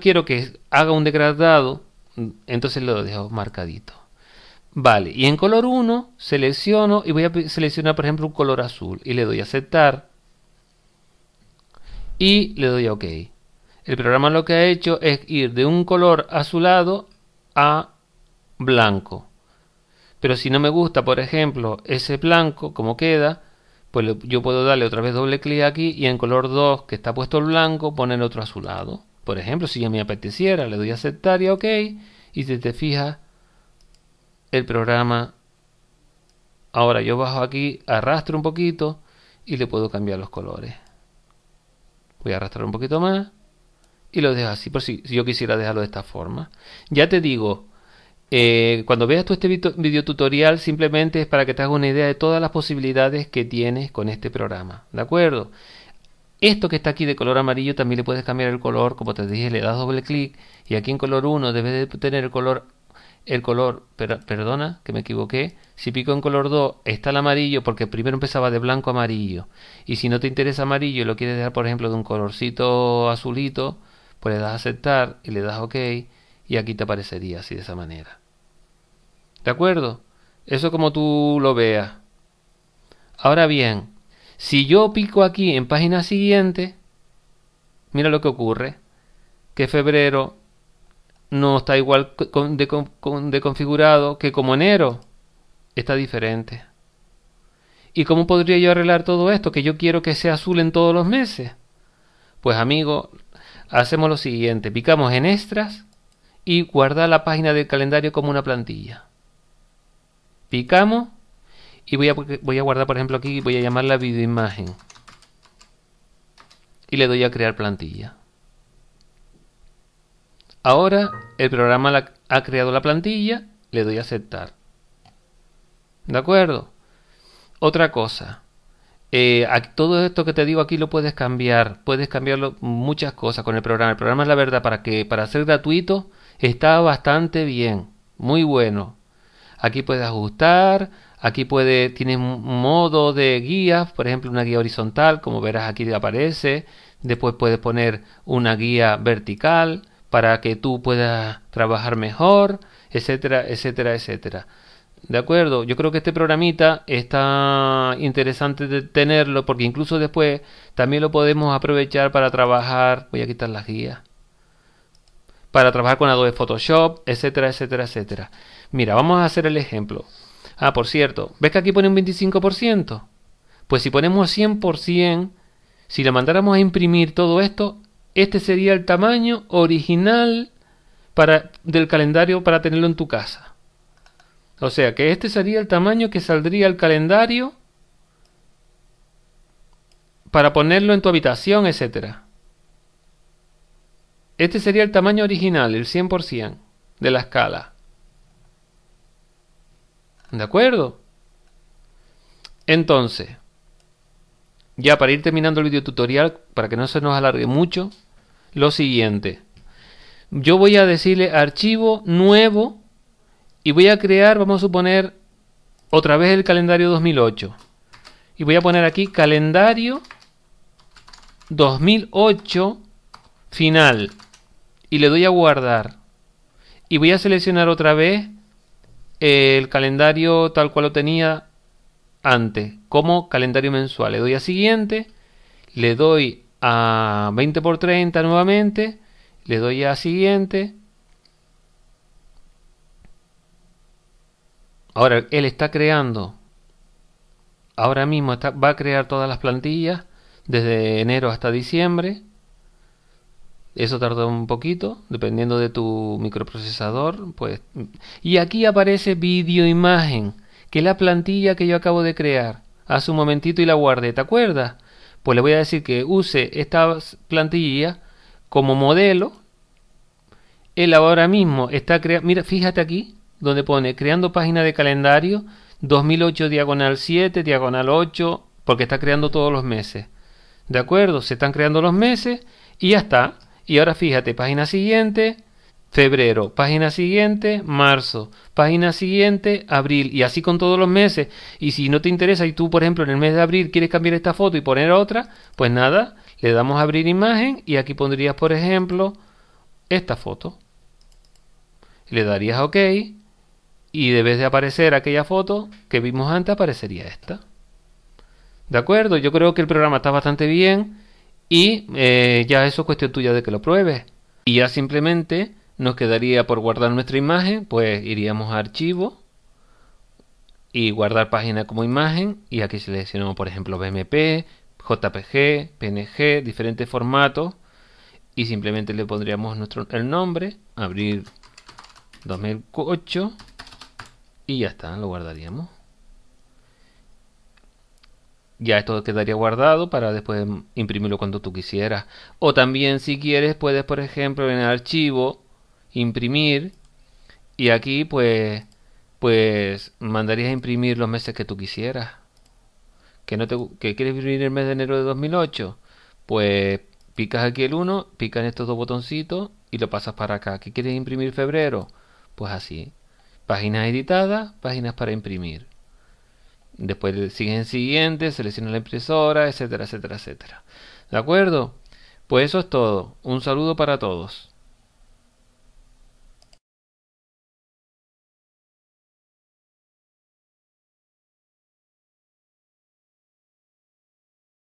quiero que haga un degradado, entonces lo dejo marcadito. Vale, y en color 1 selecciono y voy a seleccionar por ejemplo un color azul y le doy a aceptar y le doy a OK. El programa lo que ha hecho es ir de un color azulado a blanco. Pero si no me gusta, por ejemplo, ese blanco, como queda, pues yo puedo darle otra vez doble clic aquí y en color 2, que está puesto el blanco, poner otro azulado. Por ejemplo, si yo me apeteciera, le doy a aceptar y a OK. Y si te fijas, el programa... Ahora yo bajo aquí, arrastro un poquito y le puedo cambiar los colores. Voy a arrastrar un poquito más y lo dejo así, por si, yo quisiera dejarlo de esta forma. Ya te digo, eh, cuando veas tú este video tutorial, simplemente es para que te hagas una idea de todas las posibilidades que tienes con este programa. ¿De acuerdo? Esto que está aquí de color amarillo también le puedes cambiar el color, como te dije, le das doble clic y aquí en color 1 debes de tener el color el color, perdona que me equivoqué, si pico en color 2 está el amarillo porque primero empezaba de blanco a amarillo y si no te interesa amarillo y lo quieres dejar por ejemplo de un colorcito azulito, pues le das aceptar y le das ok y aquí te aparecería así de esa manera. ¿De acuerdo? Eso como tú lo veas. Ahora bien, si yo pico aquí en página siguiente, mira lo que ocurre, que febrero no está igual de, configurado que como enero, está diferente. ¿Y cómo podría yo arreglar todo esto? Que yo quiero que sea azul en todos los meses. Pues amigo, hacemos lo siguiente, picamos en extras y guarda la página del calendario como una plantilla. Picamos y voy a, guardar, por ejemplo, aquí, voy a llamarla videoimagen. Y le doy a crear plantilla. Ahora el programa ha creado la plantilla, le doy a aceptar. ¿De acuerdo? Otra cosa. Eh, todo esto que te digo aquí lo puedes cambiar, puedes cambiarlo muchas cosas con el programa. El programa, es la verdad, para que para ser gratuito está bastante bien, muy bueno. Aquí puedes ajustar, Aquí puede, tiene un modo de guía, por ejemplo, una guía horizontal, como verás aquí aparece. Después puedes poner una guía vertical para que tú puedas trabajar mejor, etcétera, etcétera, etcétera. De acuerdo, yo creo que este programita está interesante de tenerlo porque incluso después también lo podemos aprovechar para trabajar. Voy a quitar las guías. Para trabajar con Adobe Photoshop, etcétera, etcétera, etcétera. Mira, vamos a hacer el ejemplo. Ah, por cierto, ¿ves que aquí pone un 25%? Pues si ponemos 100%, si le mandáramos a imprimir todo esto, este sería el tamaño original para, del calendario para tenerlo en tu casa. O sea que este sería el tamaño que saldría el calendario para ponerlo en tu habitación, etcétera. Este sería el tamaño original, el 100% de la escala. ¿De acuerdo? Entonces, ya para ir terminando el video tutorial, para que no se nos alargue mucho, lo siguiente. Yo voy a decirle archivo nuevo y voy a crear, vamos a suponer, otra vez el calendario 2008. Y voy a poner aquí calendario 2008 final. Y le doy a guardar. Y voy a seleccionar otra vez el calendario tal cual lo tenía antes, como calendario mensual. Le doy a siguiente, le doy a 20 por 30 nuevamente, le doy a siguiente. Ahora él está creando, ahora mismo va a crear todas las plantillas desde enero hasta diciembre. Eso tarda un poquito, dependiendo de tu microprocesador. Pues. Y aquí aparece video imagen, que es la plantilla que yo acabo de crear hace un momentito y la guardé. ¿Te acuerdas? Pues le voy a decir que use esta plantilla como modelo. Él ahora mismo está creando. Mira, fíjate aquí, donde pone creando página de calendario 2008 diagonal 7, diagonal 8, porque está creando todos los meses. ¿De acuerdo? Se están creando los meses y ya está. Y ahora fíjate, página siguiente, febrero, página siguiente, marzo, página siguiente, abril, y así con todos los meses. Y si no te interesa y tú, por ejemplo, en el mes de abril quieres cambiar esta foto y poner otra, pues nada, le damos a abrir imagen y aquí pondrías, por ejemplo, esta foto. Le darías OK y de vez de aparecer aquella foto que vimos antes aparecería esta. ¿De acuerdo? Yo creo que el programa está bastante bien. Y eh, ya eso es cuestión tuya de que lo pruebes. Y ya simplemente nos quedaría por guardar nuestra imagen, pues iríamos a archivo y guardar página como imagen. Y aquí seleccionamos, por ejemplo, BMP, JPG, PNG, diferentes formatos. Y simplemente le pondríamos nuestro, el nombre, abrir 2008 y ya está, lo guardaríamos. Ya esto quedaría guardado para después imprimirlo cuando tú quisieras. O también si quieres puedes, por ejemplo, en el archivo, imprimir. Y aquí pues, pues mandarías a imprimir los meses que tú quisieras. Que, no te, que quieres imprimir el mes de enero de 2008. Pues picas aquí el 1, picas en estos dos botoncitos y lo pasas para acá. ¿Qué quieres imprimir febrero? Pues así. Páginas editadas, páginas para imprimir. Después siguen siguiente selecciona la impresora, etcétera, etcétera, etcétera. ¿De acuerdo? Pues eso es todo. Un saludo para todos.